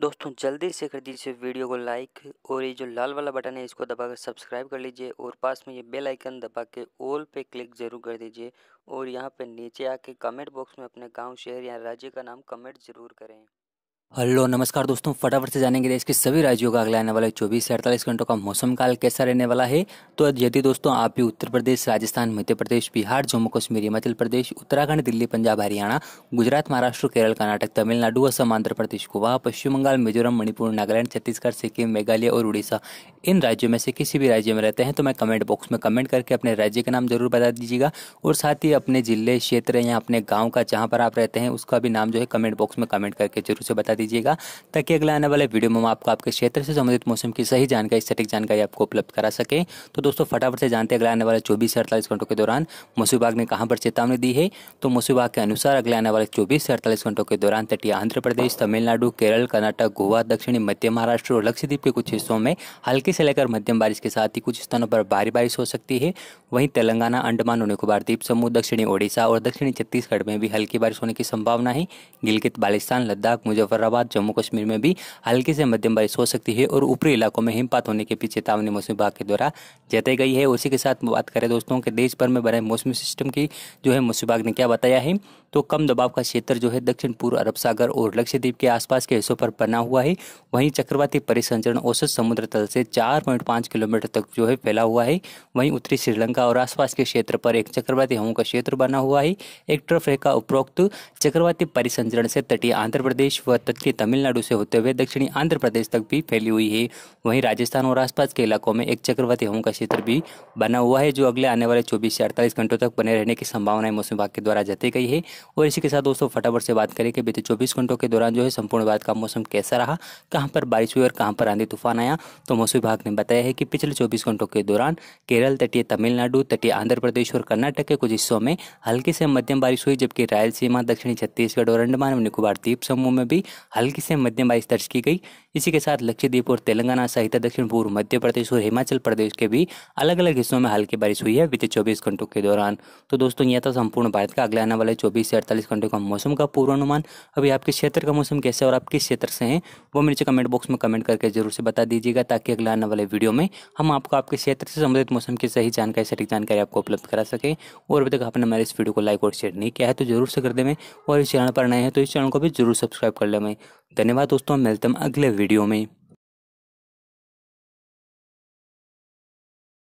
दोस्तों जल्दी से कर दीजिए वीडियो को लाइक और ये जो लाल वाला बटन है इसको दबा कर सब्सक्राइब कर लीजिए और पास में ये बेल आइकन दबा के ऑल पे क्लिक ज़रूर कर दीजिए और यहाँ पे नीचे आके कमेंट बॉक्स में अपने गांव शहर या राज्य का नाम कमेंट ज़रूर करें हेलो नमस्कार दोस्तों फटाफट से जानेंगे देश के सभी राज्यों का अगला आने वाले चौबीस से अड़तालीस घंटों का मौसम काल कैसा रहने वाला है तो यदि दोस्तों आप भी उत्तर प्रदेश राजस्थान मध्य प्रदेश बिहार जम्मू कश्मीर हिमाचल प्रदेश उत्तराखंड दिल्ली पंजाब हरियाणा गुजरात महाराष्ट्र केरल कर्नाटक तमिलनाडु असम आंध्र प्रदेश गोवा पश्चिम बंगाल मिजोरम मणिपुर नागालैंड छत्तीसगढ़ सिक्किम मेघालय और उड़ीसा इन राज्यों में से किसी भी राज्य में रहते हैं तो मैं कमेंट बॉक्स में कमेंट करके अपने राज्य का नाम जरूर बता दीजिएगा और साथ ही अपने जिले क्षेत्र या अपने गाँव का जहाँ पर आप रहते हैं उसका भी नाम जो है कमेंट बॉक्स में कमेंट करके जरूर से बता बता दीजिएगा ताकि अगला आने वाले वीडियो में हम आपको आपके क्षेत्र से संबंधित मौसम की सही जानकारी सटीक जानकारी आपको उपलब्ध करा सके तो दोस्तों फटाफट से जानते हैं अगले आने वाले चौबीस से अड़तालीस घंटों के दौरान मौसम विभाग ने कहाँ पर चेतावनी दी है तो मौसम विभाग के अनुसार अगले आने वाले चौबीस से अड़तालीस घंटों के दौरान तटीय आंध्र प्रदेश तमिलनाडु केरल कर्नाटक गोवा दक्षिणी मध्य महाराष्ट्र और लक्षद्वीप के कुछ हिस्सों में हल्की से लेकर मध्यम बारिश के साथ ही कुछ स्थानों पर भारी बारिश हो सकती है वहीं तेलंगाना अंडमान और निकोबार द्वीप समूह दक्षिणी ओडिशा और दक्षिणी छत्तीसगढ़ में भी हल्की बारिश होने की संभावना है गिलगित बालिस्तान लद्दाख मुजफ्फर हैदराबाद जम्मू कश्मीर में भी हल्की से मध्यम बारिश हो सकती है और ऊपरी इलाकों में हिमपात होने के भी चेतावनी मौसम विभाग के द्वारा जताई गई है उसी के साथ बात करें दोस्तों के देश भर में बने मौसमी सिस्टम की जो है मौसम विभाग ने क्या बताया है तो कम दबाव का क्षेत्र जो है दक्षिण पूर्व अरब सागर और लक्षद्वीप के आसपास के हिस्सों पर बना हुआ है वहीं चक्रवाती परिसंचरण औसत समुद्र तल से 4.5 किलोमीटर तक जो है फैला हुआ है वहीं उत्तरी श्रीलंका और आसपास के क्षेत्र पर एक चक्रवाती हवाओं का क्षेत्र बना हुआ है एक ट्रफ रेखा उपरोक्त चक्रवाती परिसंचरण से तटीय आंध्र प्रदेश व शक्ति तमिलनाडु से होते हुए दक्षिणी आंध्र प्रदेश तक भी फैली हुई है वहीं राजस्थान और आसपास के इलाकों में एक चक्रवाती हवा का क्षेत्र भी बना हुआ है जो अगले आने वाले चौबीस से अड़तालीस घंटों तक बने रहने की संभावनाएं मौसम विभाग के द्वारा जताई गई है और इसी के साथ दोस्तों फटाफट से बात करें कि बीते चौबीस घंटों के दौरान जो है संपूर्ण भारत का मौसम कैसा रहा कहाँ पर बारिश हुई और कहाँ पर आंधी तूफान आया तो मौसम विभाग ने बताया है कि पिछले चौबीस घंटों के दौरान केरल तटीय तमिलनाडु तटीय आंध्र प्रदेश और कर्नाटक के कुछ हिस्सों में हल्की से मध्यम बारिश हुई जबकि रायलसीमा दक्षिणी छत्तीसगढ़ और अंडमान निकोबार द्वीप समूह में भी हल्की से मध्यम बारिश दर्ज की गई इसी के साथ लक्षद्वीप और तेलंगाना सहित दक्षिण पूर्व मध्य प्रदेश और हिमाचल प्रदेश के भी अलग अलग हिस्सों में हल्की बारिश हुई है बीते चौबीस घंटों के दौरान तो दोस्तों यह था संपूर्ण भारत का अगले आने वाले चौबीस से अड़तालीस घंटों का मौसम का पूर्वानुमान अभी आपके क्षेत्र का मौसम कैसे और आप किस क्षेत्र से हैं वो मेरे कमेंट बॉक्स में कमेंट करके जरूर से बता दीजिएगा ताकि अगले आने वाले वीडियो में हम आपको आपके क्षेत्र से संबंधित मौसम की सही जानकारी सटीक जानकारी आपको उपलब्ध करा सकें और अभी तक आपने हमारे इस वीडियो को लाइक और शेयर नहीं किया है तो जरूर से कर दे और इस चैनल पर नए हैं तो इस चैनल को भी जरूर सब्सक्राइब कर लें धन्यवाद दोस्तों मिलते हैं अगले वीडियो में